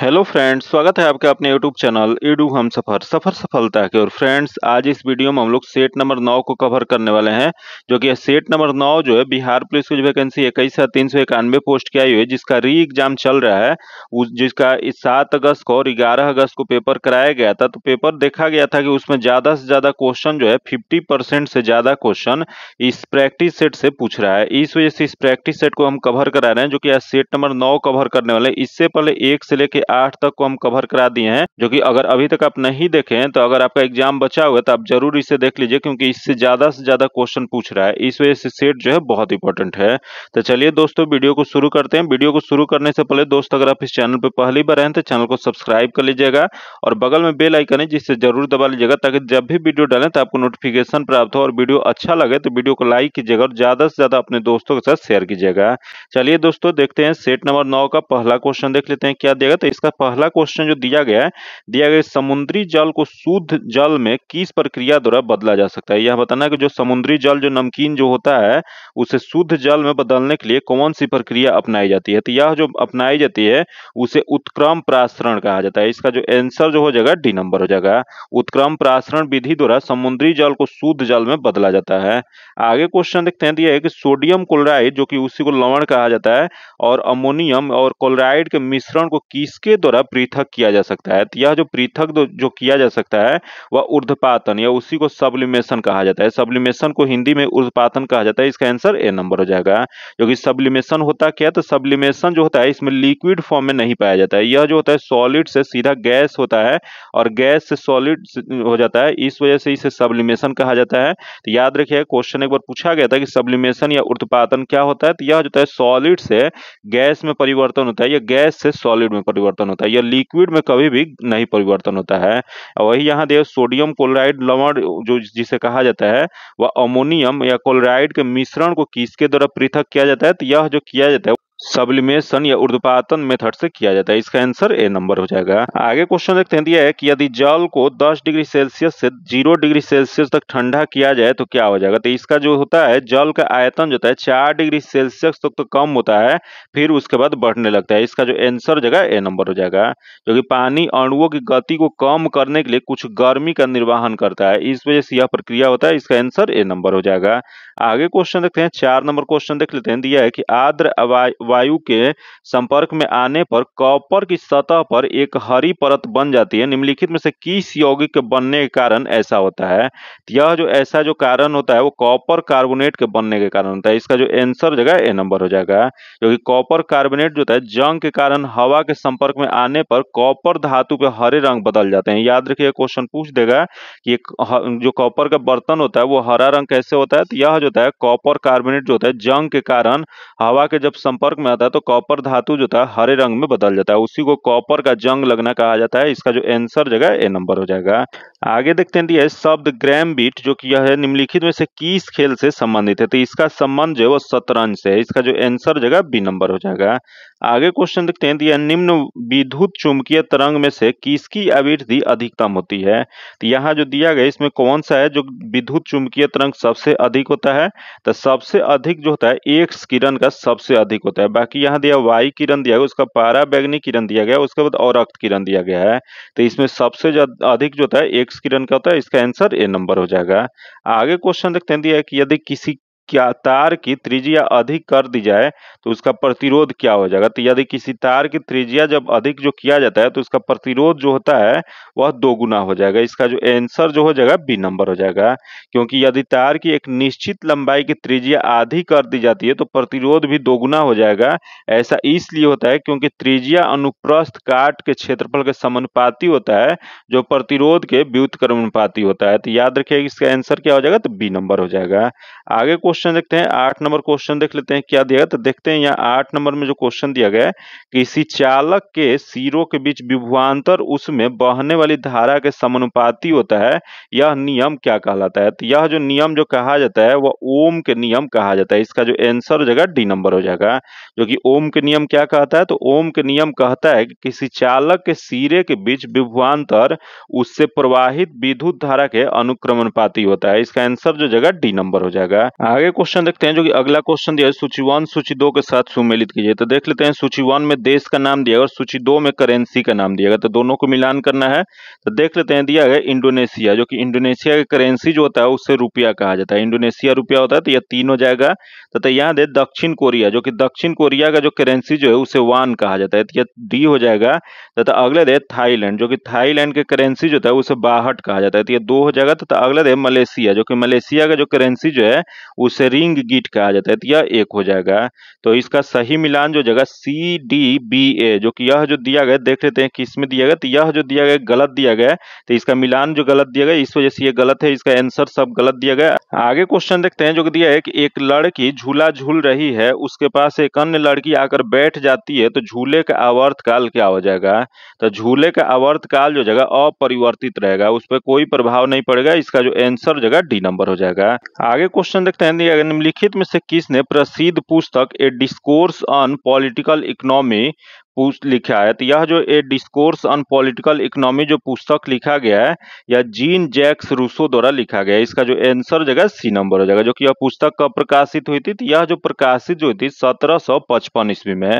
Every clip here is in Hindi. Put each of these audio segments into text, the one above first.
हेलो फ्रेंड्स स्वागत है आपका अपने यूट्यूब चैनल डू हम सफ़र सफ़र सफलता के और फ्रेंड्स आज इस वीडियो में हम लोग सेट नंबर नौ को कवर करने वाले हैं जो कि सेट नंबर नौ जो है बिहार पुलिस की वैकेंसी इक्कीस हज़ार तीन सौ इक्यानवे पोस्ट की आई हुई है जिसका री एग्जाम चल रहा है उस जिसका सात अगस्त को और ग्यारह अगस्त को पेपर कराया गया था तो पेपर देखा गया था कि उसमें ज़्यादा से ज़्यादा क्वेश्चन जो है फिफ्टी से ज़्यादा क्वेश्चन इस प्रैक्टिस सेट से पूछ रहा है इस वजह से इस प्रैक्टिस सेट को हम कवर करा रहे हैं जो कि आज सेट नंबर नौ कवर करने वाले इससे पहले एक से लेकर आठ तक को हम कवर करा दिए हैं जो कि अगर अभी तक आप नहीं देखे तो अगर आपका एग्जाम बचा हुआ है तो आप जरूर इसे देख लीजिए क्योंकि इससे ज्यादा से ज्यादा क्वेश्चन पूछ रहा है इस वजह से सेट जो है बहुत इंपॉर्टेंट है तो चलिए दोस्तों वीडियो को शुरू करते हैं वीडियो को शुरू करने से पहले दोस्त अगर आप इस चैनल पर पहली बार हैं तो चैनल को सब्सक्राइब कर लीजिएगा और बगल में बेल आइकन है जिससे जरूर दबा लीजिएगा ताकि जब भी वीडियो डालें तो आपको नोटिफिकेशन प्राप्त हो और वीडियो अच्छा लगे तो वीडियो को लाइक कीजिएगा और ज्यादा से ज्यादा अपने दोस्तों के साथ शेयर कीजिएगा चलिए दोस्तों देखते हैं सेट नंबर नौ का पहला क्वेश्चन देख लेते हैं क्या देगा तो इसका पहला क्वेश्चन जो दिया गया है दिया गया समुद्री जल को शुद्ध जल में किस प्रक्रिया द्वारा बदला जा सकता है यह बताना है कि जो समुद्री जल जो नमकीन जो होता है उसे शुद्ध जल में बदलने के लिए कौन सी प्रक्रिया अपनाई जाती है तो यह जो अपनाई जाती है उसे उत्क्रम प्रासरण कहा जाता है इसका जो एंसर जो हो जाएगा डी नंबर हो जाएगा उत्क्रम प्रासरण विधि द्वारा समुद्री जल को शुद्ध जल में बदला जाता है आगे क्वेश्चन देखते हैं दिया तो है कि सोडियम क्लोराइड जो कि उसी को लवण कहा जाता है और अमोनियम और क्लोराइड के मिश्रण को किसके उसके द्वारा पृथक किया जा सकता है तो यह जो पृथक जो किया जा सकता है वह उर्धपातन या उसी को सब्लिमेशन कहा जाता है सब्लिमेशन को हिंदी में उर्धपातन कहा जाता है इसका आंसर ए नंबर हो जाएगा क्योंकि सब्लिमेशन होता क्या तो सब्लिमेशन जो होता है इसमें लिक्विड फॉर्म में नहीं पाया जाता है यह जो होता है सॉलिड से सीधा गैस होता है और गैस से सॉलिड हो जाता है इस वजह से इसे सब्लिमेशन कहा जाता है तो याद रखिए क्वेश्चन एक बार पूछा गया था कि सब्लिमेशन या उर्धपातन क्या होता है तो यह जो है सॉलिड से गैस में परिवर्तन होता है या गैस से सॉलिड में परिवर्तन परिवर्तन होता है यह लिक्विड में कभी भी नहीं परिवर्तन होता है वही यहाँ देखो सोडियम क्लोराइड लवण जो जिसे कहा जाता है वह अमोनियम या क्लोराइड के मिश्रण को किसके द्वारा पृथक किया जाता है तो यह जो किया जाता है सबलिमेशन या उर्दपातन मेथड से किया जाता है इसका आंसर ए नंबर हो जाएगा आगे क्वेश्चन देखते हैं दिया है कि यदि जल को 10 डिग्री सेल्सियस से 0 डिग्री सेल्सियस तक ठंडा किया जाए तो क्या हो जाएगा तो इसका जो होता है जल का आयतन जो है चार डिग्री सेल्सियस तक तो कम होता है फिर उसके बाद बढ़ने लगता है इसका जो एंसर जगह ए नंबर हो जाएगा जो पानी अणुओं की गति को कम करने के लिए कुछ गर्मी का निर्वाहन करता है इस वजह से यह प्रक्रिया होता है इसका एंसर ए नंबर हो जाएगा आगे क्वेश्चन देखते हैं चार नंबर क्वेश्चन देख लेते हैं दिया है कि आर्द्र वायु के संपर्क में आने पर कॉपर की सतह पर एक हरी परत बन जाती है निम्नलिखित में से किस यौगिक के बनने के कारण ऐसा होता है तो यह जो ऐसा जो कारण होता है वो कॉपर कार्बोनेट के बनने के कारण होता है इसका जो एंसर जगह ए नंबर हो जाएगा क्योंकि कॉपर कार्बोनेट जो है जंग के कारण हवा के संपर्क में आने पर कॉपर धातु के हरे रंग बदल जाते हैं याद रखिए क्वेश्चन पूछ देगा कि जो कॉपर का बर्तन होता है वो हरा रंग कैसे होता है तो यह जो होता है कॉपर कार्बोनेट जो होता है जंग के कारण हवा के जब संपर्क में आता है तो कॉपर धातु जो होता है हरे रंग में बदल जाता है उसी को कॉपर का जंग लगना कहा जाता है इसका जो एंसर जगह ए नंबर हो जाएगा आगे देखते हैं दिया है शब्द ग्रैम बीट जो कि यह है निम्नलिखित में से किस खेल से संबंधित है तो इसका संबंध जो है वो शतरंज से है इसका जो आंसर जगह बी नंबर हो जाएगा आगे क्वेश्चन देखते हैं दिया निम्न विद्युत चुंबकीय तरंग में से किसकी अवृद्धि अधिकतम होती है तो यहाँ जो दिया गया इसमें कौन सा है जो विद्युत चुंबकीय तरंग सबसे अधिक होता है तो सबसे अधिक जो होता है एक्स किरण का सबसे अधिक होता है बाकी यहाँ दिया वाई किरण दिया गया उसका पारा बैगनी किरण दिया गया उसके बाद और किरण दिया गया है तो इसमें सबसे अधिक जो होता है एक्स किरण क्या होता है इसका आंसर ए नंबर हो जाएगा आगे क्वेश्चन देखते हैं दिया कि यदि किसी क्या तार की त्रिज्या अधिक कर दी जाए तो उसका प्रतिरोध क्या हो जाएगा तो यदि किसी तार की त्रिज्या जब अधिक जो किया जाता है तो उसका प्रतिरोध जो होता है वह दोगुना हो जाएगा इसका जो आंसर जो हो जाएगा बी नंबर हो जाएगा क्योंकि यदि तार की एक निश्चित लंबाई की त्रिज्या आधी कर दी जाती है तो प्रतिरोध भी दोगुना हो जाएगा ऐसा इसलिए होता है क्योंकि त्रिज्या अनुप्रस्थ काट के क्षेत्रफल के समानुपाती होता है जो प्रतिरोध के व्युत होता है तो याद रखिएगा इसका आंसर क्या हो जाएगा तो बी नंबर हो जाएगा आगे क्वेश्चन क्वेश्चन देखते हैं आठ नंबर क्वेश्चन देख लेते हैं क्या दिया गया तो देखते हैं यहाँ आठ नंबर में जो क्वेश्चन दिया गया है कि इसी चालक के सिरों के बीच विभुआंतर उसमें बहने वाली धारा के समानुपाती होता है यह नियम क्या कहलाता है तो यह जो नियम जो कहा जाता है वह ओम के नियम कहा जाता है इसका जो एंसर हो जाएगा डी नंबर हो जाएगा जो कि ओम के नियम क्या कहता है तो ओम के नियम कहता है कि किसी चालक के सिरे के बीच विभुआंतर उससे प्रवाहित विद्युत धारा के अनुक्रमणपाती होता है इसका आंसर जो जगह डी नंबर हो जाएगा आगे आगे क्वेश्चन देखते हैं जो कि अगला क्वेश्चन दिया है सूची वन सूची दो के साथ सुमेलित कीजिए तो देख लेते हैं सूची वन में देश का नाम दिया और सूची दो में करेंसी का नाम दिया गया तो दोनों को मिलान करना है तो देख लेते हैं दिया गया इंडोनेशिया जो कि इंडोनेशिया की करेंसी जो होता है उसे रुपया कहा जाता है इंडोनेशिया रुपया होता है तो यह तीन हो जाएगा तथा यहाँ दे दक्षिण कोरिया जो की दक्षिण कोरिया का जो करेंसी जो है उसे वन कहा जाता है तो यह डी हो जाएगा तथा अगले दे थाईलैंड जो की थाईलैंड के करेंसी जो है उसे बाहट कहा जाता है तो यह दो हो जाएगा तथा अगले दे मलेशिया जो की मलेशिया का जो करेंसी जो है उसे इसे रिंग गिट कहा जाता है तो यह एक हो जाएगा तो इसका सही मिलान जो जगह सी डी बी ए जो कि यह जो दिया गया देख लेते हैं किस में दिया गया तो यह जो दिया गया गलत दिया गया तो इसका मिलान जो गलत दिया गया इस वजह से यह गलत है इसका आंसर सब गलत दिया गया आगे क्वेश्चन देखते हैं जो कि दिया है कि एक लड़की झूला झूल रही है उसके पास एक अन्य लड़की आकर बैठ जाती है तो झूले का आवर्त काल क्या हो जाएगा तो झूले का आवर्त काल जो जगह अपरिवर्तित रहेगा उस पर कोई प्रभाव नहीं पड़ेगा इसका जो आंसर जगह डी नंबर हो जाएगा आगे क्वेश्चन देखते हैं अगर निम्नलिखित में से किसने प्रसिद्ध पुस्तक a discourse on political economy लिखा है तो यह जो a discourse on political economy जो पुस्तक लिखा गया है या जीन जैक्स रूसो द्वारा लिखा गया है इसका जो आंसर हो जाएगा सी नंबर हो जाएगा जो कि यह पुस्तक कब प्रकाशित हुई थी तो यह जो प्रकाशित जो थी सत्रह सौ पचपन ईस्वी में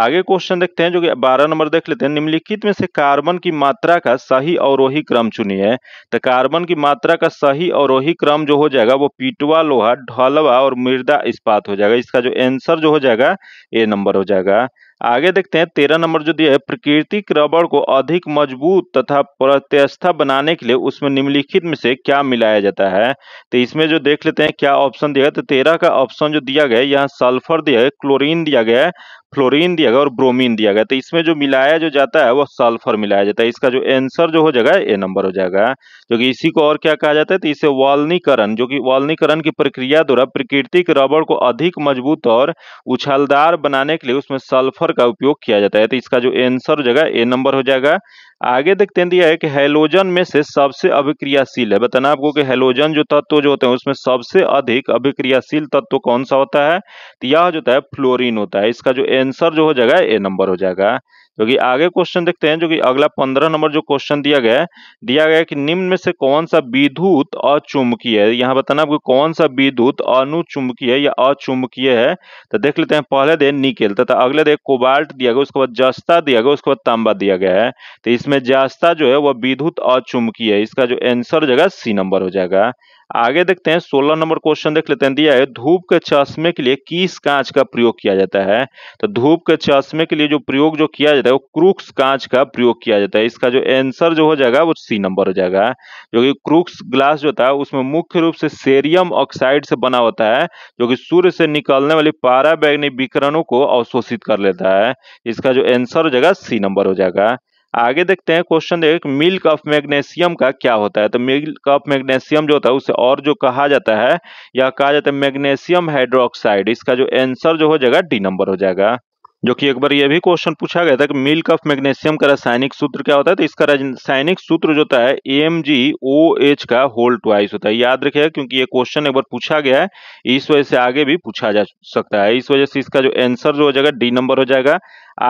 आगे क्वेश्चन देखते हैं जो कि बारह नंबर देख लेते हैं निम्नलिखित में से कार्बन की मात्रा का सही अवरोही क्रम चुनी है तो कार्बन की मात्रा का सही अवरोही क्रम जो हो जाएगा वो पीटवा लोहा ढलवा और मृदा इस्पात हो जाएगा इसका जो एंसर जो हो जाएगा ए नंबर हो जाएगा आगे देखते हैं तेरह नंबर जो दिया है प्राकृतिक रबड़ को अधिक मजबूत तथा प्रत्यस्था बनाने के लिए उसमें निम्नलिखित में से क्या मिलाया जाता है तो इसमें जो देख लेते हैं क्या ऑप्शन दिया है तो तेरह का ऑप्शन जो दिया गया है यहाँ सल्फर दिया है क्लोरीन दिया गया है फ्लोरीन दिया गया और ब्रोमीन दिया गया तो इसमें जो मिलाया जो जाता है वो सल्फर मिलाया जाता है इसका जो आंसर जो हो जाएगा ए नंबर हो जाएगा जो कि इसी को और क्या कहा जाता है तो इसे वालनीकरण जो कि वालनीकरण की प्रक्रिया द्वारा प्राकृतिक रबड़ को अधिक मजबूत और उछालदार बनाने के लिए उसमें सल्फर का उपयोग किया जाता है तो इसका जो एंसर हो जाएगा ए नंबर हो जाएगा आगे देखते हैं दिया है कि हेलोजन में से सबसे अभिक्रियाशील है बताना आपको कि हेलोजन जो तत्व जो होते हैं उसमें सबसे अधिक अभिक्रियाशील तत्व कौन सा होता है तो यह जो होता है फ्लोरीन होता है इसका जो एंसर जो हो जाएगा ए नंबर हो जाएगा क्योंकि आगे क्वेश्चन देखते हैं जो कि अगला पंद्रह नंबर जो क्वेश्चन दिया गया है दिया गया है कि निम्न में से कौन सा विद्युत अचुंबकीय है यहाँ बताना आपको कौन सा विद्युत अनुचुंबकीय या अचुंबकीय है तो देख लेते हैं पहले दे निकेल तथा अगले दे कोबाल्ट दिया गया उसके बाद जस्ता दिया गया उसके बाद तांबा दिया गया है तो इसमें जास्ता जो है वह विद्युत अचुंबकीय है इसका जो एंसर हो जाएगा सी नंबर हो जाएगा आगे देखते हैं सोलह नंबर क्वेश्चन देख लेते हैं दिया है धूप के चश्मे के लिए किस कांच का प्रयोग किया जाता है तो धूप के चश्मे के लिए जो प्रयोग जो किया जाता है वो क्रूक्स कांच का प्रयोग किया जाता है इसका जो आंसर जो हो जाएगा वो सी नंबर हो जाएगा जो कि क्रूक्स ग्लास जो होता है उसमें मुख्य रूप से सेरियम ऑक्साइड से बना होता है जो कि सूर्य से निकलने वाली पारा विकिरणों को अवशोषित कर लेता है इसका जो एंसर हो जाएगा सी नंबर हो जाएगा आगे देखते हैं क्वेश्चन देख मिल्क ऑफ मैग्नेशियम का क्या होता है तो मिल्क ऑफ मैग्नेशियम जो होता है उसे और जो कहा जाता है या कहा जाता है मैग्नेशियम हाइड्रोक्साइड इसका जो आंसर जो हो जाएगा डी नंबर हो जाएगा जो कि एक बार यह भी क्वेश्चन पूछा गया था कि मिल्क ऑफ मैग्नेशियम का रासायनिक सूत्र क्या होता है तो इसका रासायनिक सूत्र जो होता है एम जी ओ एच का होल ट्वाइस होता है याद रखिएगा क्योंकि ये क्वेश्चन एक बार पूछा गया है इस वजह से आगे भी पूछा जा सकता है इस वजह से इसका जो आंसर जो हो जाएगा डी नंबर हो जाएगा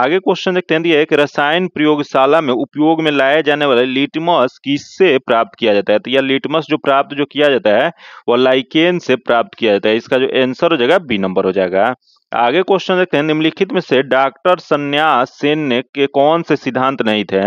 आगे क्वेश्चन देखते हैं दिया है कि रसायन प्रयोगशाला में उपयोग में लाया जाने वाला लिटमस किससे प्राप्त किया जाता है तो यह लिटमस जो प्राप्त जो किया जाता है वह लाइकेन से प्राप्त किया जाता है इसका जो आंसर हो जाएगा बी नंबर हो जाएगा आगे क्वेश्चन देखते हैं निम्नलिखित में से डॉक्टर संन्यास सेन ने के कौन से सिद्धांत नहीं थे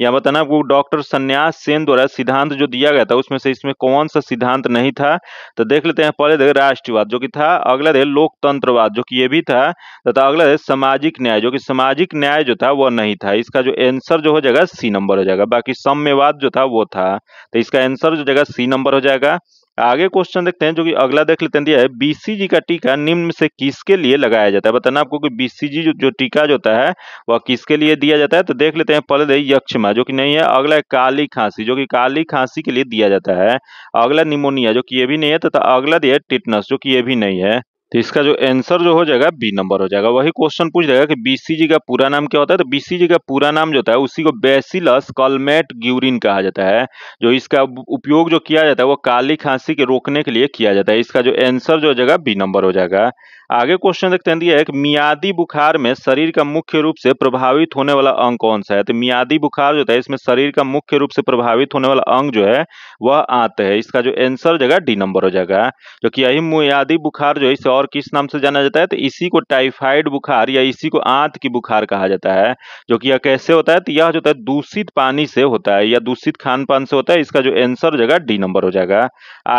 यह बताना आपको डॉक्टर संन्यास सेन द्वारा सिद्धांत जो दिया गया था उसमें से इसमें कौन सा सिद्धांत नहीं था तो देख लेते हैं पहले देखें राष्ट्रवाद जो कि था अगला थे लोकतंत्रवाद जो कि ये भी था तथा अगला है सामाजिक न्याय जो कि सामाजिक न्याय जो था वह नहीं था इसका जो एंसर जो हो जाएगा सी नंबर हो जाएगा बाकी सम्यवाद जो था वो था तो इसका एंसर जो जाएगा सी नंबर हो जाएगा आगे क्वेश्चन देखते हैं जो कि अगला देख लेते हैं दिया है बीसीजी का टीका निम्न से किसके लिए लगाया जाता है बताना आपको कि बीसीजी जो, जो टीका जो होता है वह किसके लिए दिया जाता है तो देख लेते हैं पहले यक्षमा जो कि नहीं है अगला है काली खांसी जो कि काली खांसी के लिए दिया जाता है अगला निमोनिया जो कि ये भी नहीं है तथा तो अगला दिया टिटनस जो कि ये भी नहीं है तो इसका जो आंसर जो हो जाएगा बी नंबर हो जाएगा वही क्वेश्चन पूछ जाएगा कि बीसीजी का पूरा नाम क्या होता है तो बीसीजी का पूरा नाम जो होता है उसी को बेसिलस कॉलमेट ग्यूरिन कहा जाता है जो इसका उपयोग जो किया जाता है वो काली खांसी के रोकने के लिए किया जाता है इसका जो आंसर जो हो जाएगा बी नंबर हो जाएगा आगे क्वेश्चन देखते हैं दिया है कि मियादी बुखार में शरीर का मुख्य रूप से प्रभावित होने वाला अंग कौन सा है तो मियादी बुखार जो है इसमें शरीर का मुख्य रूप से प्रभावित होने वाला अंग जो है वह आंत है इसका जो आंसर जगह डी नंबर हो जाएगा जो कि यही मियादी बुखार जो है इसे और किस नाम से जाना जाता है तो इसी को टाइफाइड बुखार या इसी को आंत की बुखार कहा जाता है जो कि यह कैसे होता है तो यह जो है दूषित पानी से होता है या दूषित खान पान से होता है इसका जो एंसर जगह डी नंबर हो जाएगा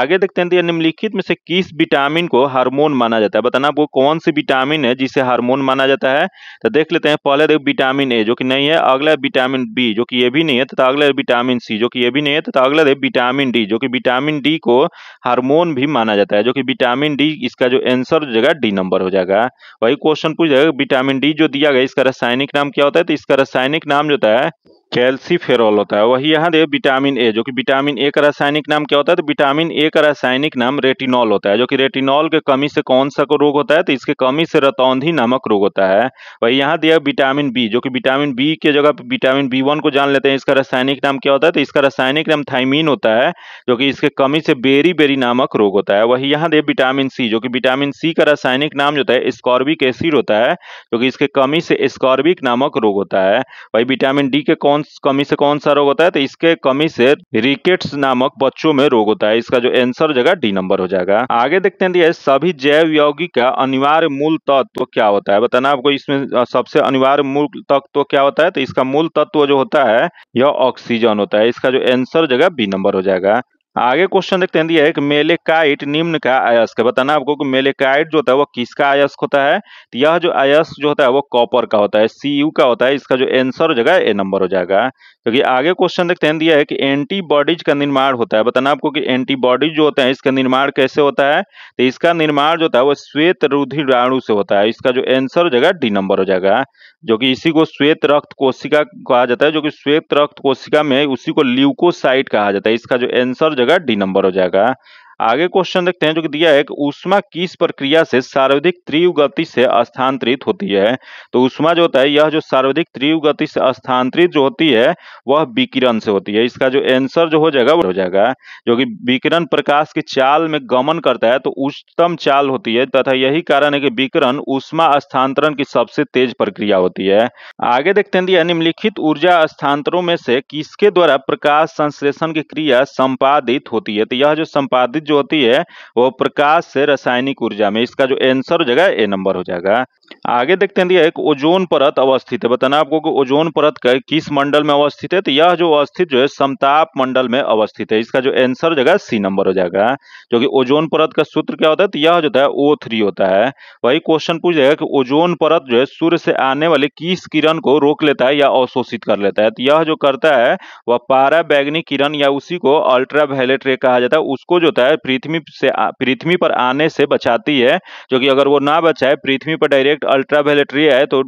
आगे देखते हैं निम्नलिखित में से किस विटामिन को हार्मोन माना जाता है बताना आपको कौन सी विटामिन है जिसे हार्मोन माना जाता है तो देख लेते हैं पहले देखो विटामिन ए जो कि नहीं है अगला विटामिन बी जो कि ये भी नहीं है तथा तो अगला विटामिन सी जो कि ये भी नहीं है तथा तो अगला देख विटामिन डी जो कि विटामिन डी को हार्मोन भी माना जाता है जो कि विटामिन डी इसका जो आंसर हो जाएगा डी नंबर हो जाएगा वही क्वेश्चन पूछ जाएगा विटामिन डी जो दिया गया इसका रासायनिक नाम क्या होता है तो इसका रासायनिक नाम जो होता है कैल्सीफेरॉल होता है वही यहाँ देखिए विटामिन ए जो कि विटामिन ए का रासायनिक नाम क्या होता है तो विटामिन ए का रासायनिक नाम रेटिनॉल होता है जो कि रेटिनॉल के कमी से कौन सा रोग होता है तो इसके कमी से रतौंधी नामक रोग होता है वही यहाँ दिया विटामिन बी जो कि विटामिन बी के जगह विटामिन बी वन को जान लेते हैं इसका रासायनिक नाम क्या होता है तो इसका रासायनिक नाम थाइमिन होता है जो कि इसके कमी से बेरी बेरी नामक रोग होता है वही यहाँ देखिए विटामिन सी जो कि विटामिन सी का रासायनिक नाम जो है स्कॉर्बिक एसिड होता है जो कि इसके कमी से स्कॉर्बिक नामक रोग होता है वही विटामिन डी के कौन कौन कमी से कौन सा रोग होता है तो इसके कमी से रिकेट्स नामक बच्चों में रोग होता है इसका जो एंसर हो जाएगा डी नंबर हो जाएगा आगे देखते हैं तो सभी जैव यौगिक का अनिवार्य मूल तत्व क्या होता है बताना आपको इसमें सबसे अनिवार्य मूल तत्व क्या होता है तो इसका मूल तत्व जो होता है यह ऑक्सीजन होता है इसका जो एंसर हो जाएगा बी नंबर हो जाएगा आगे क्वेश्चन देखते हैं दिया है कि मेलेकाइट निम्न का अयस्क है बताना आपको कि मेलेकाइट जो होता है वो किसका अयस्क होता है तो यह जो अयस्क जो होता है वो कॉपर का होता है सी का होता है इसका जो एंसर हो जाएगा ए नंबर हो जाएगा क्योंकि आगे क्वेश्चन देखते हैं दिया है कि एंटीबॉडीज का निर्माण होता है बताना आपको कि एंटीबॉडीज जो होते हैं इसका निर्माण कैसे होता है तो इसका निर्माण जो होता है वो श्वेत रुधिराणु से होता है इसका जो आंसर हो जाएगा डी नंबर हो जाएगा जो कि इसी को श्वेत रक्त कोशिका कहा जाता है जो कि श्वेत रक्त कोशिका में उसी को ल्यूकोसाइट कहा जाता है इसका जो एंसर हो जाएगा डी नंबर हो जाएगा आगे क्वेश्चन देखते हैं जो कि दिया है कि उष्मा किस प्रक्रिया से सर्वाधिक त्रिव गति से स्थानांतरित होती है तो उष्मा जो होता है यह जो सर्वाधिक त्रियु गति से स्थानांतरित जो होती है वह विकिरण से होती है इसका जो आंसर जो हो जाएगा वो हो जाएगा जो कि विकिरण प्रकाश की चाल में गमन करता है तो उच्चतम चाल होती है तथा यही कारण है कि विकिरण उष्मा स्थानांतरण की सबसे तेज प्रक्रिया होती है आगे देखते हैं दिया निम्नलिखित ऊर्जा स्थानांतरों में से किसके द्वारा प्रकाश संश्लेषण की क्रिया संपादित होती है तो यह जो संपादित जो होती है वो प्रकाश से रासायनिक ऊर्जा में इसका जो एंसर हो जाएगा ए नंबर हो जाएगा आगे देखते हैं दिया एक ओजोन परत अवस्थित है बताना आपको कि ओजोन परत का किस मंडल में अवस्थित है तो यह जो अवस्थित जो है समताप मंडल में अवस्थित है इसका जो एंसर हो जाएगा सी नंबर हो जाएगा जो कि ओजोन परत का सूत्र क्या होता है तो यह जो है ओ थ्री होता है वही क्वेश्चन पूछ जाएगा कि ओजोन परत जो है सूर्य से आने वाले किस किरण को रोक लेता है या अवशोषित कर लेता है तो यह जो करता है वह पारा किरण या उसी को अल्ट्रा रे कहा जाता है उसको जो है है पृथ्वी से पृथ्वी पर आने से बचाती है जो कि अगर वो ना बचाए पृथ्वी पर डायरेक्ट अल्ट्रावेलेटरी आए तो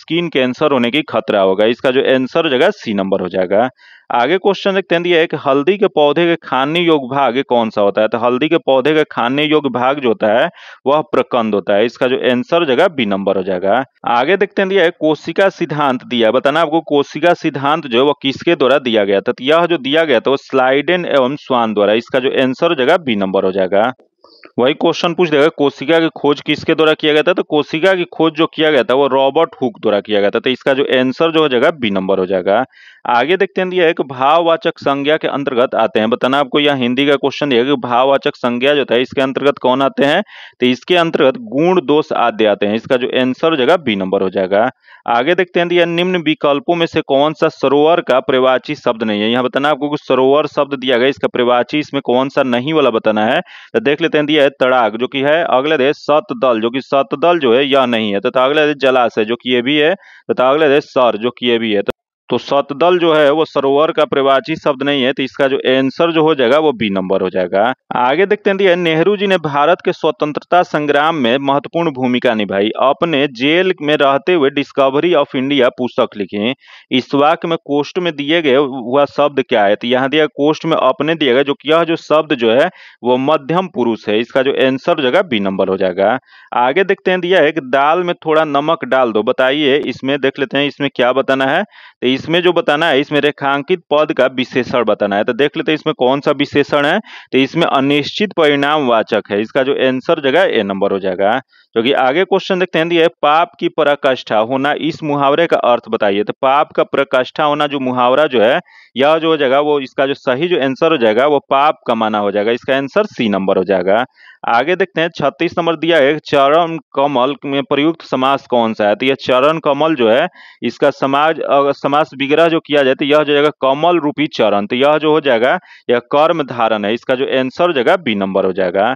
स्किन कैंसर होने की खतरा होगा इसका जो आंसर हो जाएगा सी नंबर हो जाएगा आगे क्वेश्चन देखते हैं दिया है कि हल्दी के पौधे के खाने योग्य भाग कौन सा होता है तो हल्दी के पौधे का खाने योग्य भाग जो होता है वह प्रकंद होता है इसका जो आंसर जगह बी नंबर हो जाएगा आगे देखते हैं दिया है कोशिका सिद्धांत दिया बताना आपको कोशिका सिद्धांत जो है वह किसके द्वारा दिया गया था तो यह जो दिया गया था वो स्लाइडेन एवं स्वान द्वारा इसका जो आंसर हो जाएगा बी नंबर हो जाएगा वही क्वेश्चन पूछ देगा कोशिका की खोज किसके द्वारा किया गया था तो कोशिका की खोज जो किया गया था वो रॉबर्ट हुक द्वारा किया गया था तो इसका जो आंसर जो हो जाएगा बी नंबर हो जाएगा आगे देखते हैं एक भाववाचक संज्ञा के अंतर्गत आते हैं बताना आपको यहाँ हिंदी का क्वेश्चन दिया कि भाववाचक संज्ञा जो था इसके अंतर्गत कौन आते हैं तो इसके अंतर्गत गुण दोष आदि आते हैं इसका जो एंसर हो जाएगा बी नंबर हो जाएगा आगे देखते हैं दिया निम्न विकल्पों में से कौन सा सरोवर का प्रवाची शब्द नहीं है यहाँ बताना आपको सरोवर शब्द दिया गया इसका प्रवाची इसमें कौन सा नहीं वाला बताना है तो देख लेते हैं दिया है तड़ाक जो कि है अगले देश सतदल जो कि सतदल जो है यह नहीं है तथा अगले देश जलाशय जो कि ये भी है तथा अगले देश सर जो कि ये भी है तो सतदल जो है वो सरोवर का प्रवाची शब्द नहीं है तो इसका जो आंसर जो हो जाएगा वो बी नंबर हो जाएगा आगे देखते हैं तो नेहरू जी ने भारत के स्वतंत्रता संग्राम में महत्वपूर्ण भूमिका निभाई अपने जेल में रहते हुए डिस्कवरी ऑफ इंडिया पुस्तक लिखे इस वाक्य में कोष्ट में दिए गए हुआ शब्द क्या है तो यहाँ दिया कोष्ट में अपने दिया गया जो यह जो शब्द जो है वो मध्यम पुरुष है इसका जो एंसर हो जाएगा बी नंबर हो जाएगा आगे देखते हैं दिया तो है कि दाल में थोड़ा नमक डाल दो बताइए इसमें देख लेते हैं इसमें क्या बताना है तो इसमें जो बताना है इसमें रेखांकित पद का विशेषण बताना है तो देख लेते हैं इसमें कौन सा विशेषण है तो इसमें अनिश्चित परिणाम वाचक है इसका जो आंसर जगह ए नंबर हो जाएगा क्योंकि आगे क्वेश्चन देखते हैं दिया है पाप की पराकाष्ठा होना इस मुहावरे का अर्थ बताइए तो पाप का प्रकाष्ठा होना जो मुहावरा जो है यह जो हो जाएगा वो इसका जो सही जो आंसर हो जाएगा वो पाप का माना हो जाएगा इसका आंसर सी नंबर हो जाएगा आगे देखते हैं छत्तीस नंबर दिया है चरण कमल में प्रयुक्त समास कौन सा है तो यह चरण कमल जो है इसका समाज समास विग्रह जो किया जाए तो यह जो जाएगा कमल रूपी चरण तो यह जो हो जाएगा यह कर्म धारण है इसका जो आंसर हो जाएगा बी नंबर हो जाएगा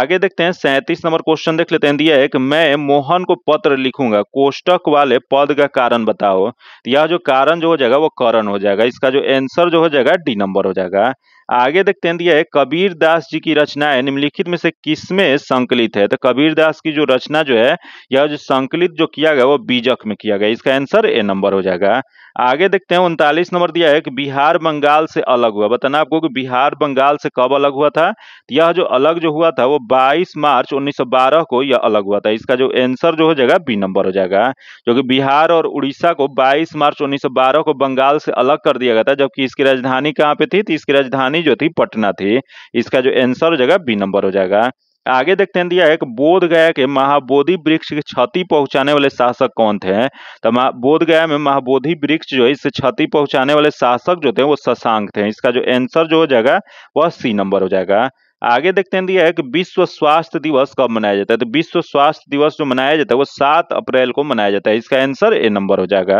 आगे देखते हैं सैंतीस नंबर क्वेश्चन देख लेते हैं दिया कि मैं मोहन को पत्र लिखूंगा कोष्टक वाले पद का कारण बताओ तो यह जो कारण जो हो जाएगा वो करण हो जाएगा इसका जो एंसर जो हो जाएगा डी नंबर हो जाएगा आगे देखते हैं दिया है कबीर दास जी की रचनाएं निम्नलिखित में से किसमें संकलित है तो कबीर दास की जो रचना जो है यह जो संकलित जो किया गया वो बीजक में किया गया इसका आंसर ए नंबर हो जाएगा आगे देखते हैं उनतालीस नंबर दिया है कि बिहार बंगाल से अलग हुआ बताना आपको कि बिहार बंगाल से कब अलग हुआ था तो यह जो अलग जो हुआ था वो 22 मार्च 1912 को यह अलग हुआ था इसका जो आंसर जो हो जाएगा बी नंबर हो जाएगा जो कि बिहार और उड़ीसा को 22 मार्च 1912 को बंगाल से अलग कर दिया गया था जबकि इसकी राजधानी कहाँ पे थी तो इसकी राजधानी राजधानी जो थी पटना थी इसका जो एंसर हो जाएगा बी नंबर हो जाएगा आगे देखते हैं दिया है कि बोध गया के महाबोधि वृक्ष की क्षति पहुंचाने वाले शासक कौन थे तो बोध गया में महाबोधि वृक्ष जो है इससे क्षति पहुंचाने वाले शासक जो थे वो शशांक थे इसका जो आंसर जो हो जाएगा वह सी नंबर हो जाएगा आगे देखते हैं दिया तो है कि विश्व स्वास्थ्य दिवस कब मनाया जाता है तो विश्व स्वास्थ्य दिवस जो मनाया जाता है वो सात अप्रैल को मनाया जाता है इसका आंसर ए नंबर हो जाएगा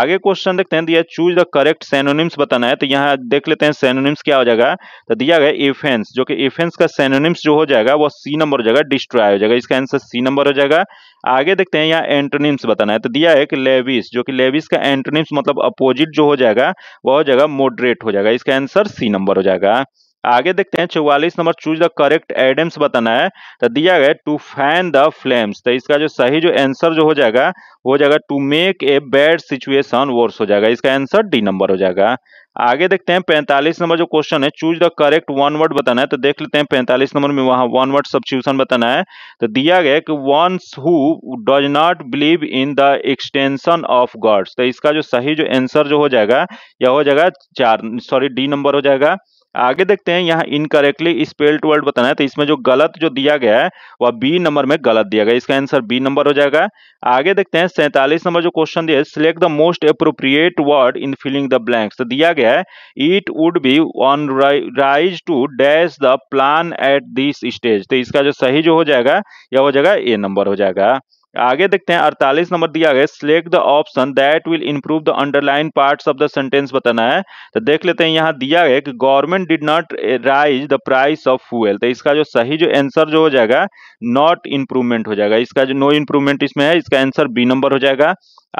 आगे क्वेश्चन देखते हैं दिया चूज द करेक्ट सेनोनिम्स बताना है तो यहाँ देख लेते हैं सेनोनिम्स क्या हो जाएगा तो दिया गया इफेंस जो कि इफेंस का सेनोनिम्स जो हो जाएगा वो सी नंबर हो जाएगा डिस्ट्रॉय हो जाएगा इसका आंसर सी नंबर हो जाएगा आगे देखते हैं यहाँ एंटोनिम्स बताना है तो दिया है कि लेविस जो कि लेविस का एंटोनिम्स मतलब अपोजिट जो हो जाएगा वह हो जाएगा मोडरेट हो जाएगा इसका आंसर सी नंबर हो जाएगा आगे देखते हैं चौवालीस number choose the correct idioms बताना है तो दिया गया टू फैन द फ्लेम्स तो इसका जो सही जो आंसर जो हो जाएगा वो हो जाएगा to make a bad situation worse हो जाएगा इसका आंसर डी नंबर हो जाएगा आगे देखते हैं पैंतालीस नंबर जो क्वेश्चन है choose the correct one word बताना है तो देख लेते हैं पैंतालीस नंबर में वहां वन वर्ड सब्सिट्यूशन बताना है तो दिया गया कि once who does not believe in the extension of gods तो इसका जो सही जो आंसर जो हो जाएगा यह हो जाएगा चार सॉरी डी नंबर हो जाएगा आगे देखते हैं यहाँ इनकरेक्टली स्पेल्ड वर्ड बताना है तो इसमें जो गलत जो दिया गया है वह बी नंबर में गलत दिया गया इसका आंसर बी नंबर हो जाएगा आगे देखते हैं सैंतालीस नंबर जो क्वेश्चन दिया है select the most appropriate word in filling the blanks तो दिया गया है it would be on rise to dash the plan at this stage तो इसका जो सही जो हो जाएगा यह हो जाएगा ए नंबर हो जाएगा आगे देखते हैं अड़तालीस नंबर दिया गया select the option that will improve the underline part of the sentence बताना है तो देख लेते हैं यहाँ दिया गया कि government did not rise the price of fuel तो इसका जो सही जो आंसर जो हो जाएगा नॉट इंप्रूवमेंट हो जाएगा इसका जो नो no इंप्रूवमेंट इसमें है इसका आंसर बी नंबर हो जाएगा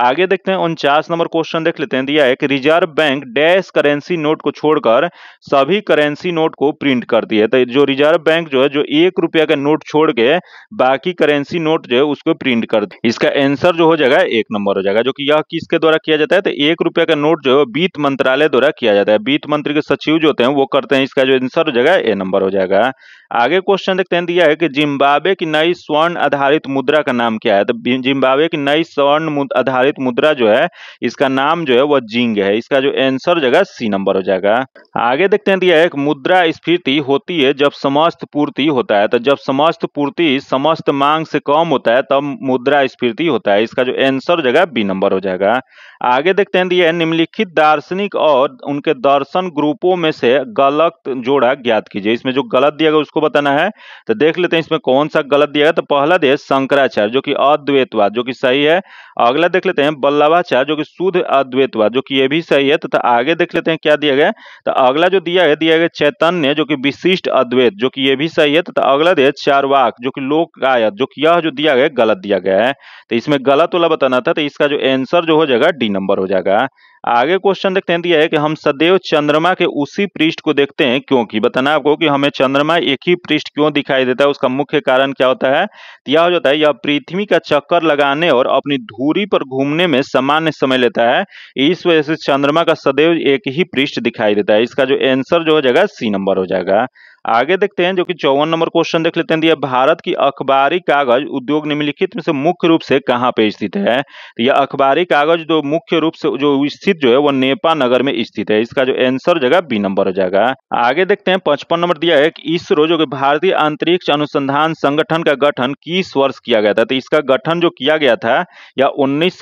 आगे देखते हैं उनचास नंबर क्वेश्चन देख लेते हैं दिया है कि Reserve Bank dash currency note को छोड़कर सभी करेंसी नोट को प्रिंट कर दिया तो जो रिजर्व बैंक जो है जो एक रुपया का नोट छोड़ के बाकी करेंसी नोट जो है उसको प्रिंट कर दिया इसका आंसर जो हो जाएगा एक नंबर हो जाएगा जो कि यह किसके द्वारा किया जाता है तो एक रुपया का नोट जो है वित्त मंत्रालय द्वारा किया जाता है वित्त मंत्री के सचिव जो होते हैं वो करते हैं इसका जो आंसर हो जाएगा ए नंबर हो जाएगा आगे क्वेश्चन देखते हैं दिया है कि जिम्बाबे की नई स्वर्ण आधारित मुद्रा का नाम क्या है तो जिम्बाबे की नई स्वर्ण आधारित आधारित मुद्रा जो है इसका नाम जो है वह जिंग है इसका जो एंसर जगह सी नंबर हो जाएगा आगे देखते हैं दिया एक मुद्रा स्फीति होती है जब समस्त पूर्ति होता है तो जब समस्त पूर्ति समस्त मांग से कम होता है तब मुद्रा स्फीति होता है इसका जो एंसर जगह बी नंबर हो जाएगा आगे देखते हैं दिया तो निम्नलिखित दार्शनिक और उनके दर्शन ग्रुपों में से गलत जोड़ा ज्ञात कीजिए इसमें जो गलत दिया गया उसको बताना है तो देख लेते हैं इसमें कौन सा गलत दिया गया तो पहला दे शंकराचार्य जो कि अद्वैतवाद जो कि सही है अगला देख लेते हैं बल्लभाचार्य जो कि शुद्ध अद्वैतवाद जो कि यह भी सही है तथा तो आगे देख लेते हैं क्या दिया गया तो अगला जो दिया है दिया गया चैतन्य जो कि विशिष्ट अद्वैत जो कि यह भी सही है तथा अगला दे चारवाक जो कि लोकायत जो कि यह जो दिया गया गलत दिया गया है तो इसमें गलत वाला बताना था तो इसका जो एंसर जो हो जाएगा डी डी नंबर हो जाएगा आगे क्वेश्चन देखते हैं दिया है कि हम सदैव चंद्रमा के उसी पृष्ठ को देखते हैं क्योंकि बताना आपको कि हमें चंद्रमा एक ही पृष्ठ क्यों दिखाई देता है उसका मुख्य कारण क्या होता है यह हो जाता है यह पृथ्वी का चक्कर लगाने और अपनी धूरी पर घूमने में सामान्य समय लेता है इस वजह से चंद्रमा का सदैव एक ही पृष्ठ दिखाई देता है इसका जो एंसर जो हो जाएगा सी नंबर हो जाएगा आगे देखते हैं जो कि चौवन नंबर क्वेश्चन देख लेते हैं दिया भारत की अखबारी कागज उद्योग निम्नलिखित में से मुख्य रूप से कहाँ पे स्थित है तो यह अखबारी कागज जो मुख्य रूप से जो स्थित जो है वह नेपा नगर में स्थित है इसका जो आंसर जगह बी नंबर हो जाएगा आगे देखते हैं पचपन नंबर दिया है कि इसरो जो कि भारतीय अंतरिक्ष अनुसंधान संगठन का गठन किस वर्ष किया गया था तो इसका गठन जो किया गया था यह उन्नीस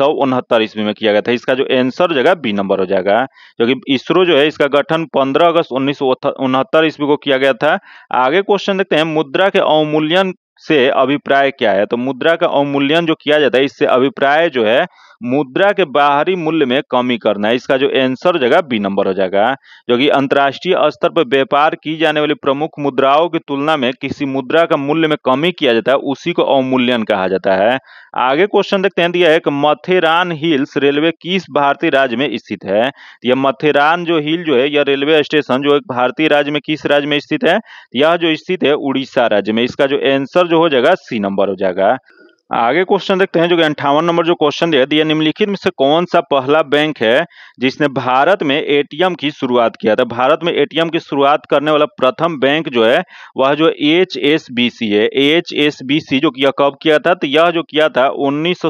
ईस्वी में किया गया था इसका जो आंसर जगह बी नंबर हो जाएगा जो इसरो जो है इसका गठन पंद्रह अगस्त उन्नीस ईस्वी को किया गया था है आगे क्वेश्चन देखते हैं मुद्रा के अवमूल्यन से अभिप्राय क्या है तो मुद्रा का अवमूल्यन जो किया जाता है इससे अभिप्राय जो है मुद्रा के बाहरी मूल्य में कमी करना है इसका जो आंसर जगह बी नंबर हो जाएगा जो कि अंतर्राष्ट्रीय स्तर पर व्यापार की जाने वाली प्रमुख मुद्राओं की तुलना में किसी मुद्रा का मूल्य में कमी किया जाता है उसी को अवमूल्यन कहा जाता है आगे क्वेश्चन देखते हैं दिया है कि मथेरान हिल्स रेलवे किस भारतीय राज्य में स्थित है यह मथेरान जो हिल जो है यह रेलवे स्टेशन जो एक भारतीय राज्य में किस राज्य में स्थित है यह जो स्थित है उड़ीसा राज्य में इसका जो आंसर जो हो जाएगा सी नंबर हो जाएगा आगे क्वेश्चन देखते हैं जो अंठावन नंबर जो क्वेश्चन दिया दिया निम्नलिखित में से कौन सा पहला बैंक है जिसने भारत में एटीएम की शुरुआत किया था भारत में एटीएम की शुरुआत करने वाला प्रथम बैंक जो है वह जो एच एस बी सी है एच एस बी सी जो किया कब किया था तो यह जो किया था उन्नीस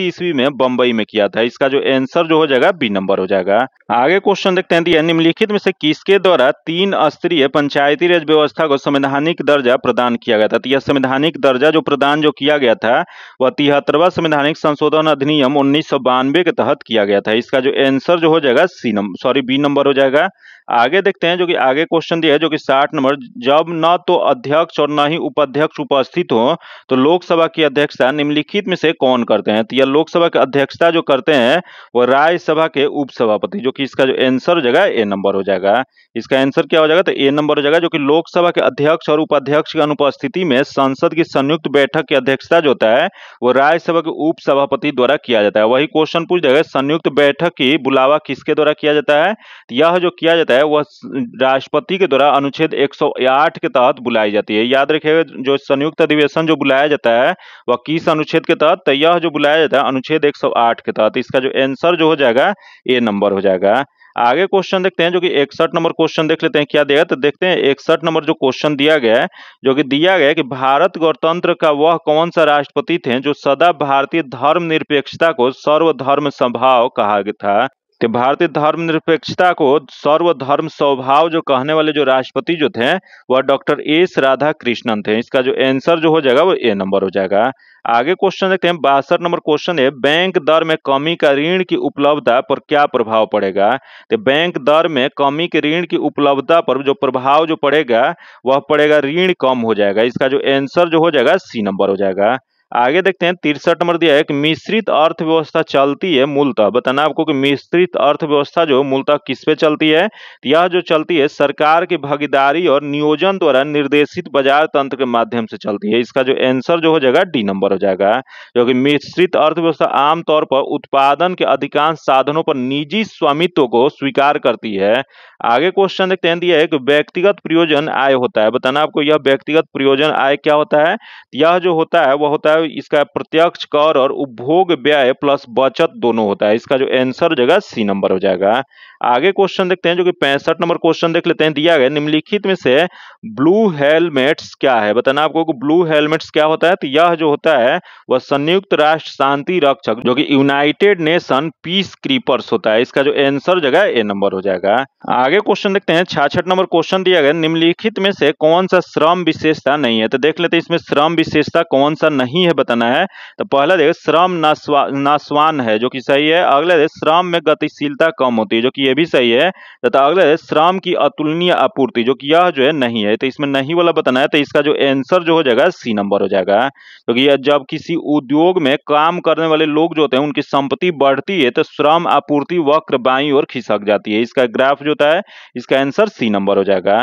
ईस्वी में बम्बई में किया था इसका जो एंसर जो हो जाएगा बी नंबर हो जाएगा आगे क्वेश्चन देखते हैं दिया निम्नलिखित में से किसके द्वारा तीन स्तरीय पंचायती राज व्यवस्था को संवैधानिक दर्जा प्रदान किया गया था तो यह संवैधानिक दर्जा जो प्रदान जो किया गया था था वह तिहत्तरवा संवैधानिक संशोधन अधिनियम उन्नीस के तहत किया गया था इसका जो एंसर जो हो जाएगा C number sorry B number हो जाएगा आगे देखते हैं जो कि आगे क्वेश्चन दिया है जो कि साठ नंबर जब न तो अध्यक्ष और न ही उपाध्यक्ष उपस्थित हो तो लोकसभा की अध्यक्षता निम्नलिखित में से कौन करते हैं तो यह लोकसभा की अध्यक्षता जो करते हैं वो राज्यसभा के उपसभापति जो कि इसका जो एंसर हो जाएगा ए नंबर हो जाएगा इसका आंसर क्या हो जाएगा तो ए नंबर हो जाएगा जो कि लोकसभा के अध्यक्ष और उपाध्यक्ष की अनुपस्थिति में संसद की संयुक्त बैठक की अध्यक्षता जो होता है वो राज्यसभा के उपसभापति द्वारा किया जाता है वही क्वेश्चन पूछ जाएगा संयुक्त बैठक की बुलावा किसके द्वारा किया जाता है तो यह जो किया जाता है है वह राष्ट्रपति के द्वारा अनुच्छेद 108 के तहत बुलाई जाती है याद रखिएगा जो संयुक्त अधिवेशन जो बुलाया जाता है वह किस अनुच्छेद के तहत तो यह जो बुलाया जाता है अनुच्छेद 108 के तहत इसका जो आंसर जो हो जाएगा ए नंबर हो जाएगा आगे क्वेश्चन देखते हैं जो कि इकसठ नंबर क्वेश्चन देख लेते हैं क्या दिया तो देखते हैं इकसठ नंबर जो क्वेश्चन दिया गया है जो कि दिया गया है कि भारत गणतंत्र का वह कौन सा राष्ट्रपति थे जो सदा भारतीय धर्म निरपेक्षता को सर्वधर्म संभाव कहा था कि भारतीय धर्मनिरपेक्षता को सर्वधर्म स्वभाव जो कहने वाले जो राष्ट्रपति जो थे वह डॉक्टर एस राधा कृष्णन थे इसका जो आंसर जो हो जाएगा वो ए नंबर हो जाएगा आगे क्वेश्चन देखते हैं बासठ नंबर क्वेश्चन है बैंक दर में कमी का ऋण की उपलब्धता पर क्या प्रभाव पड़ेगा तो बैंक दर में कमी के ऋण की उपलब्धता पर जो प्रभाव जो पड़ेगा वह पड़ेगा ऋण कम हो जाएगा इसका जो एंसर जो हो जाएगा सी नंबर हो जाएगा आगे देखते हैं तिरसठ नंबर दिया है कि मिश्रित अर्थव्यवस्था चलती है मूलतः बताना आपको कि मिश्रित अर्थव्यवस्था जो मूलतः किस पे चलती है यह जो चलती है सरकार की भागीदारी और नियोजन द्वारा निर्देशित बाजार तंत्र के माध्यम से चलती है इसका जो आंसर जो हो जाएगा डी नंबर हो जाएगा जो कि मिश्रित अर्थव्यवस्था आमतौर पर उत्पादन के अधिकांश साधनों पर निजी स्वामित्व को स्वीकार करती है आगे क्वेश्चन देखते हैं दिया है कि व्यक्तिगत प्रयोजन आय होता है बताना आपको यह व्यक्तिगत प्रयोजन आय क्या होता है यह जो होता है वह होता है है इसका प्रत्यक्ष कर और उपभोग व्यय प्लस बचत दोनों होता है इसका जो आंसर जगह सी नंबर हो जाएगा आगे क्वेश्चन देखते हैं जो कि पैंसठ नंबर क्वेश्चन देख लेते हैं दिया गया निम्नलिखित में से ब्लू हेलमेट्स क्या है बताना आपको कि ब्लू हेलमेट्स क्या होता है तो यह जो होता है वह संयुक्त राष्ट्र शांति रक्षक जो कि यूनाइटेड नेशन पीस क्रीपर्स होता है इसका जो एंसर जगह ए नंबर हो जाएगा आगे क्वेश्चन देखते हैं छाछठ नंबर क्वेश्चन दिया गया निम्नलिखित में से कौन सा श्रम विशेषता नहीं है तो देख लेते हैं इसमें श्रम विशेषता कौन सा नहीं है बताना है तो पहला देखिए श्रम नास्वा नास्वान है जो कि सही है अगला देखिए श्रम में गतिशीलता कम होती है जो कि यह भी सही है तथा अगला है श्रम की अतुलनीय आपूर्ति जो कि यह जो है नहीं है तो इसमें नहीं वाला बताना है तो इसका जो एंसर जो हो जाएगा सी नंबर हो जाएगा क्योंकि तो जब किसी उद्योग में काम करने वाले लोग जो होते हैं उनकी संपत्ति बढ़ती है तो श्रम आपूर्ति वक्र बाई और खिसक जाती है इसका ग्राफ जो होता है इसका एंसर सी नंबर हो जाएगा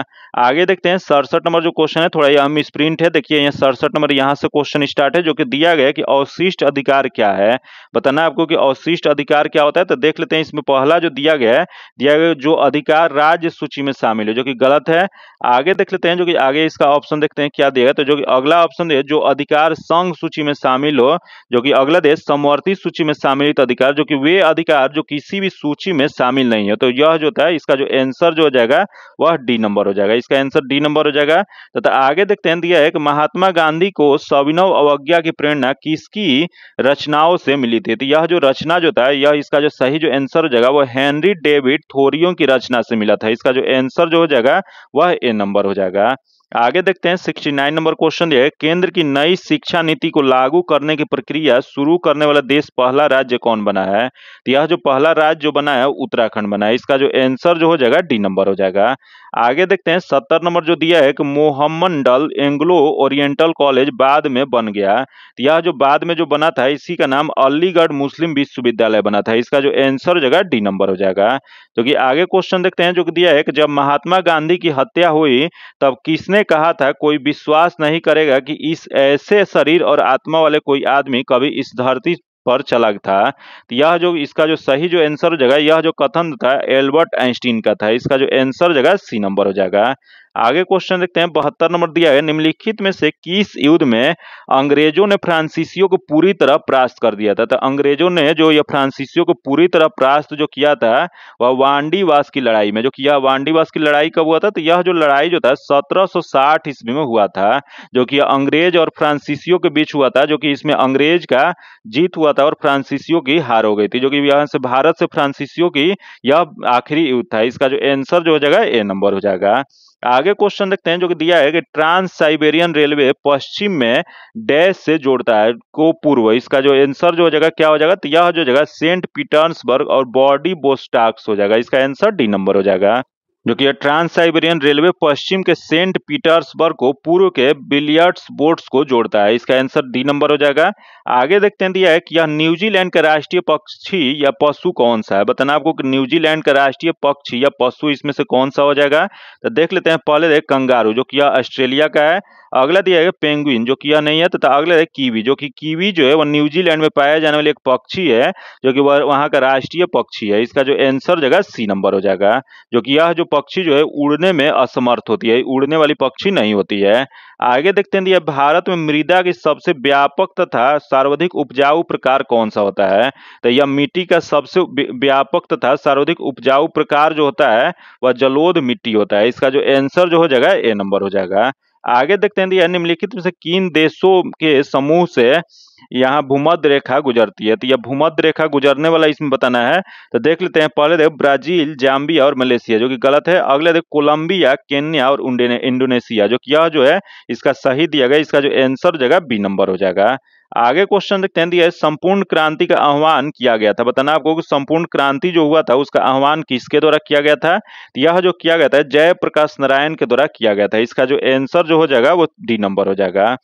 आगे देखते हैं सड़सठ नंबर जो क्वेश्चन है थोड़ा यह हम स्प्रिंट है देखिए यहाँ सड़सठ नंबर यहाँ से क्वेश्चन स्टार्ट है जो क्योंकि दिया गया कि अवशिष्ट अधिकार क्या है बताना आपको कि अवशिष्ट अधिकार क्या होता है तो देख लेते हैं इसमें पहला जो दिया गया है दिया गया जो अधिकार राज्य सूची में शामिल है जो कि गलत है आगे देख लेते हैं जो कि आगे इसका ऑप्शन देखते हैं क्या देगा तो जो कि अगला ऑप्शन है जो अधिकार संघ सूची में शामिल हो जो कि अगला देश समवर्ती सूची में शामिलित अधिकार जो कि वे अधिकार जो किसी भी सूची में शामिल नहीं है तो यह जो होता है इसका जो एंसर जो हो जाएगा वह डी नंबर हो जाएगा इसका एंसर डी नंबर हो जाएगा तथा तो आगे देखते हैं दिया है कि महात्मा गांधी को सविनव अवज्ञा की प्रेरणा किसकी रचनाओं से मिली थी तो यह जो रचना जो था यह इसका जो सही जो आंसर हो जाएगा वह हेनरी डेविड थोरियो की रचना से मिला था इसका जो आंसर जो हो जाएगा वह ए नंबर हो जाएगा आगे देखते हैं 69 नंबर क्वेश्चन है केंद्र की नई शिक्षा नीति को लागू करने की प्रक्रिया शुरू करने वाला देश पहला राज्य कौन बना है तो यह जो पहला राज्य जो बना है उत्तराखंड बना है इसका जो आंसर जो हो जाएगा डी नंबर हो जाएगा आगे देखते हैं सत्तर नंबर जो दिया है कि मोहम्मंडल एंग्लो ओरिएंटल कॉलेज बाद में बन गया तो यह जो बाद में जो बना था इसी का नाम अलीगढ़ मुस्लिम विश्वविद्यालय बना था इसका जो आंसर हो जाएगा डी नंबर हो जाएगा तो कि आगे क्वेश्चन देखते हैं जो दिया है कि जब महात्मा गांधी की हत्या हुई तब किसने उसने कहा था कोई विश्वास नहीं करेगा कि इस ऐसे शरीर और आत्मा वाले कोई आदमी कभी इस धरती पर चला था तो यह जो इसका जो सही जो आंसर हो जाएगा यह जो कथन था एल्बर्ट आइंस्टीन का था इसका जो आंसर हो जाएगा सी नंबर हो जाएगा आगे क्वेश्चन देखते हैं बहत्तर नंबर दिया है निम्नलिखित में से किस युद्ध में अंग्रेजों ने फ्रांसीसियों को पूरी तरह परास्त कर दिया था तो अंग्रेजों ने जो ये फ्रांसीसियों को पूरी तरह परास्त जो किया था वह वांडीवास की लड़ाई में जो किया वांडीवास की लड़ाई कब हुआ था तो यह जो लड़ाई जो था सत्रह ईस्वी में हुआ था जो कि अंग्रेज और फ्रांसीसियों के बीच हुआ था जो कि इसमें अंग्रेज का जीत हुआ था और फ्रांसीसियों की हार हो गई थी जो कि यहाँ से भारत से फ्रांसीसियों की यह आखिरी युद्ध था इसका जो एंसर जो हो जाएगा ए नंबर हो जाएगा आगे क्वेश्चन देखते हैं जो कि दिया है कि ट्रांस साइबेरियन रेलवे पश्चिम में डैश से जोड़ता है को पूर्व इसका जो आंसर जो हो जाएगा क्या हो जाएगा तो यह जो जगह सेंट पीटर्सबर्ग और बॉडी बोस्टाक्स हो जाएगा इसका आंसर डी नंबर हो जाएगा जो कि ट्रांस साइबेरियन रेलवे पश्चिम के सेंट पीटर्सबर्ग को पूर्व के बिलियर्ड्स बोर्ड्स को जोड़ता है इसका आंसर डी नंबर हो जाएगा आगे देखते हैं दिया है कि यह न्यूजीलैंड का राष्ट्रीय पक्षी या पशु कौन सा है बताना आपको कि न्यूजीलैंड का राष्ट्रीय पक्षी या पशु इसमें से कौन सा हो जाएगा तो देख लेते हैं पहले देख कंगारू जो कि यह ऑस्ट्रेलिया का है अगला दिया है पेंगुइन जो कि यह नहीं है तथा तो अगला है कीवी जो कि कीवी जो है वह न्यूजीलैंड में पाया जाने वाला एक पक्षी है जो कि वह वहाँ का राष्ट्रीय पक्षी है इसका जो आंसर जगह सी नंबर हो जाएगा जो कि यह जो पक्षी जो है उड़ने में असमर्थ होती है उड़ने वाली पक्षी नहीं होती है आगे देखते हैं तो भारत में मृदा की सबसे व्यापक तथा सर्वाधिक उपजाऊ प्रकार कौन सा होता है तो यह मिट्टी का सबसे व्यापक तथा सर्वाधिक उपजाऊ प्रकार जो होता है वह जलोद मिट्टी होता है इसका जो एंसर जो हो जाएगा ए नंबर हो जाएगा आगे देखते हैं तो निम्नलिखित में से किन देशों के समूह से यहाँ भूमध्य रेखा गुजरती है तो यह भूमध्य रेखा गुजरने वाला इसमें बताना है तो देख लेते हैं पहले देखो ब्राजील जाम्बिया और मलेशिया जो कि गलत है अगले देखो कोलंबिया केन्या और इंडोनेशिया जो कि यह जो है इसका सही दिया गया इसका जो आंसर हो जाएगा बी नंबर हो जाएगा आगे क्वेश्चन देखते हैं दिया है संपूर्ण क्रांति का आह्वान किया गया था बताना आपको कि संपूर्ण क्रांति जो हुआ था उसका आह्वान किसके द्वारा किया गया था तो यह जो किया गया था जय प्रकाश नारायण के द्वारा किया गया था इसका जो आंसर जो हो जाएगा वो डी नंबर हो जाएगा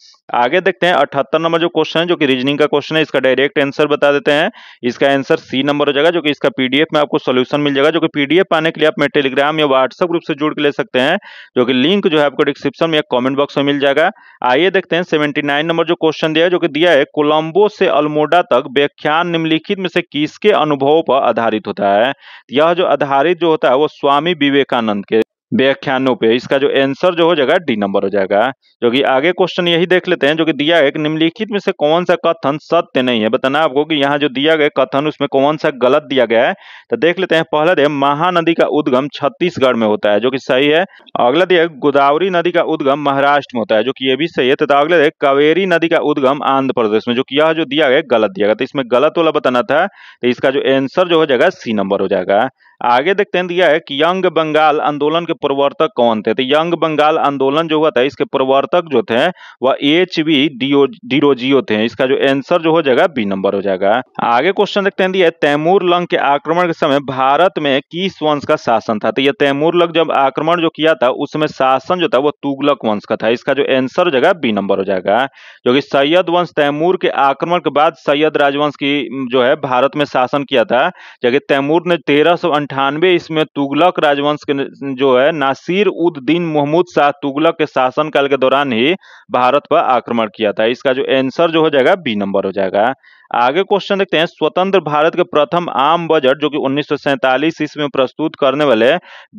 आगे देखते हैं अठहत्तर नंबर जो क्वेश्चन है जो कि रीजनिंग का क्वेश्चन है इसका डायरेक्ट आंसर बता देते हैं इसका आंसर सी नंबर हो जाएगा जो कि इसका पीडीएफ में आपको सोल्यूशन मिल जाएगा जो कि पीडीएफ पाने के लिए आप मेरे टेलीग्राम या व्हाट्सएप ग्रुप से जुड़ के ले सकते हैं जो कि लिंक जो है आपको डिस्क्रिप्शन में या कॉमेंट बॉक्स में मिल जाएगा आइए देखते हैं सेवेंटी नंबर जो क्वेश्चन दिया है जो कि दिया गए कोलंबो से अल्मोडा तक व्याख्यान निम्नलिखित में से किसके अनुभव पर आधारित होता है यह जो आधारित जो होता है वो स्वामी विवेकानंद के पे इसका जो आंसर जो हो जाएगा डी नंबर हो जाएगा जो कि आगे क्वेश्चन यही देख लेते हैं जो कि दिया है कि निम्नलिखित में से कौन सा कथन सत्य नहीं है बताना आपको कि यहाँ जो दिया गया कथन उसमें कौन सा गलत दिया गया है तो देख लेते हैं पहला दे महानदी का उद्गम छत्तीसगढ़ में होता है जो की सही है अगला दिया गोदावरी नदी का उद्गम महाराष्ट्र में होता है जो की ये भी सही है तथा अगला दिया कावेरी नदी का उद्गम आंध्र प्रदेश में जो कि यह जो दिया गया गलत दिया गया तो इसमें गलत वाला बताना था तो इसका जो एंसर जो हो जाएगा सी नंबर हो जाएगा आगे देखते हैं दिया है कि यंग बंगाल आंदोलन के प्रवर्तक कौन थे तो यंग बंगाल आंदोलन जो हुआ था इसके प्रवर्तक जो थे वह एच वी डीरोजियो थे इसका जो एंसर जो हो जाएगा बी नंबर हो जाएगा आगे क्वेश्चन देखते हैं दिया है तैमूर लंग के आक्रमण के समय भारत में किस वंश का शासन था तो यह तैमूर लंग जब आक्रमण जो किया था उसमें शासन जो था वो तुगलक वंश का था इसका जो एंसर हो जाएगा बी नंबर हो जाएगा जो कि सैयद वंश तैमूर के आक्रमण के बाद सैयद राजवंश की जो है भारत में शासन किया था जबकि तैमूर ने तेरह अठानवे इसमें तुगलक राजवंश के जो है नासिर उद दीन मोहम्मद शाह तुगलक के शासन काल के दौरान ही भारत पर आक्रमण किया था इसका जो आंसर जो हो जाएगा बी नंबर हो जाएगा आगे क्वेश्चन देखते हैं स्वतंत्र भारत के प्रथम आम बजट जो कि उन्नीस सौ ईस्वी में प्रस्तुत करने वाले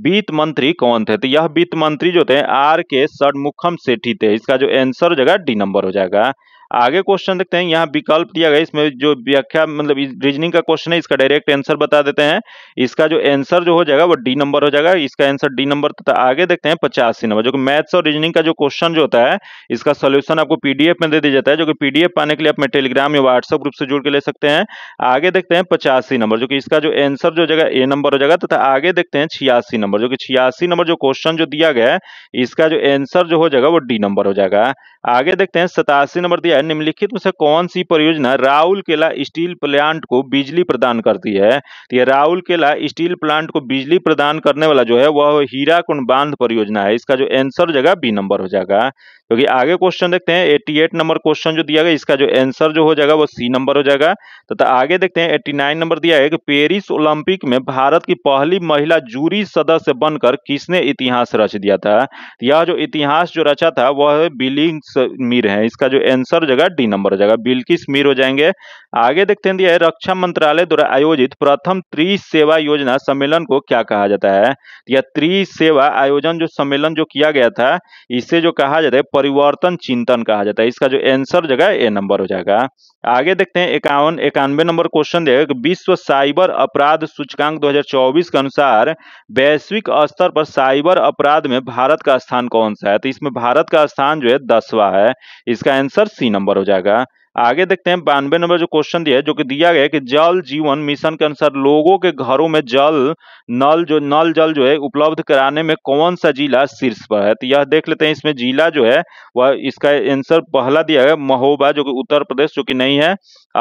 वित्त मंत्री कौन थे तो यह वित्त मंत्री जो थे आर के षडमुखम सेठी थे इसका जो एंसर हो जाएगा डी नंबर हो जाएगा आगे क्वेश्चन देखते हैं यहाँ विकल्प दिया गया इसमें जो व्याख्या मतलब रीजनिंग का क्वेश्चन है इसका डायरेक्ट आंसर बता देते हैं इसका जो आंसर जो हो जाएगा वो डी नंबर हो जाएगा इसका आंसर डी नंबर तथा आगे देखते हैं पचासी नंबर जो कि मैथ्स और रीजनिंग का जो क्वेश्चन जो होता है इसका सोल्यूशन आपको पीडीएफ में दे दिया जाता है जो कि पीडीएफ पाने के लिए आप में टेलीग्राम या व्हाट्सएप ग्रुप से जुड़ के ले सकते हैं आगे देखते हैं पचासी नंबर जो कि इसका जो एंसर जो जगह ए नंबर हो जाएगा तथा आगे देखते हैं छियासी नंबर जो कि छियासी नंबर जो क्वेश्चन जो दिया गया है इसका जो एंसर जो हो जाएगा वो डी नंबर हो जाएगा आगे देखते हैं सतासी नंबर दिया है निम्नलिखित में से कौन सी परियोजना राहुल केला स्टील प्लांट को बिजली प्रदान करती है तो ये राहुल केला स्टील प्लांट को बिजली प्रदान करने वाला जो है वह हीरा कुंड बांध परियोजना है इसका जो आंसर हो जाएगा बी नंबर हो जाएगा क्योंकि आगे क्वेश्चन देखते हैं 88 नंबर क्वेश्चन जो दिया गया इसका जो एंसर जो हो जाएगा वो सी नंबर हो जाएगा तथा आगे देखते हैं 89 नंबर दिया है कि पेरिस ओलंपिक में भारत की पहली महिला जूरी सदस्य बनकर किसने इतिहास रच दिया था तो यह जो इतिहास जो रचा था वह बिलिंग्स मीर है इसका जो एंसर हो जाएगा डी नंबर हो जाएगा बिल्किस मीर हो जाएंगे आगे देखते हैं दिया है रक्षा मंत्रालय द्वारा आयोजित प्रथम त्रि सेवा योजना सम्मेलन को क्या कहा जाता है या त्रि सेवा आयोजन जो सम्मेलन जो किया गया था इसे जो कहा जाता है परिवर्तन चिंतन कहा जाता है इसका जो एंसर जगह ए नंबर हो जाएगा आगे देखते हैं इक्यावन इक्यानवे नंबर क्वेश्चन देख विश्व साइबर अपराध सूचकांक 2024 के अनुसार वैश्विक स्तर पर साइबर अपराध में भारत का स्थान कौन सा है तो इसमें भारत का स्थान जो है दसवा है इसका आंसर सी नंबर हो जाएगा आगे देखते हैं बानवे नंबर जो क्वेश्चन दिया है जो कि दिया गया है कि जल जीवन मिशन के अनुसार लोगों के घरों में जल नल जो नल जल जो है उपलब्ध कराने में कौन सा जिला शीर्ष पर है तो यह देख लेते हैं इसमें जिला जो है वह इसका आंसर पहला दिया गया महोबा जो कि उत्तर प्रदेश जो कि नहीं है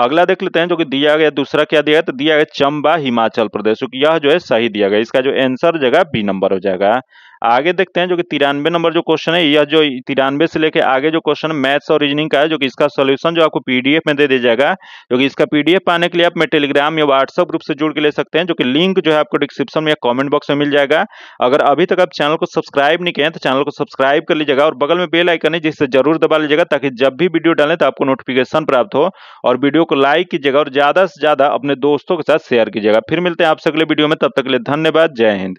अगला देख लेते हैं जो कि दिया गया दूसरा क्या दिया गया तो दिया गया चंबा हिमाचल प्रदेश यह जो है सही दिया गया इसका जो आंसर जगह बी नंबर हो जाएगा आगे देखते हैं जो कि तिरानवे नंबर जो क्वेश्चन है यह जो तिरानवे से लेके आगे जो क्वेश्चन मैथ्स और रीजनिंग का है जो कि इसका सोल्यूशन जो आपको पीडीएफ में दे दिया जाएगा जो कि इसका पीडीएफ पाने के लिए आप मैं टेलीग्राम या व्हाट्सअप ग्रुप से जुड़ के ले सकते हैं जो कि लिंक जो है आपको डिस्क्रिप्शन में या कॉमेंट बॉक्स में मिल जाएगा अगर अभी तक आप चैनल को सब्सक्राइब नहीं किए तो चैनल को सब्सक्राइब कर लीजिएगा और बगल में बेल आइकन है जिससे जरूर दबा लीजिएगा ताकि जब भी वीडियो डालें तो आपको नोटिफिकेशन प्राप्त हो और वीडियो को लाइक कीजिएगा और ज्यादा से ज्यादा अपने दोस्तों के साथ शेयर कीजिएगा फिर मिलते हैं आपसे अगले वीडियो में तब तक के लिए धन्यवाद जय हिंद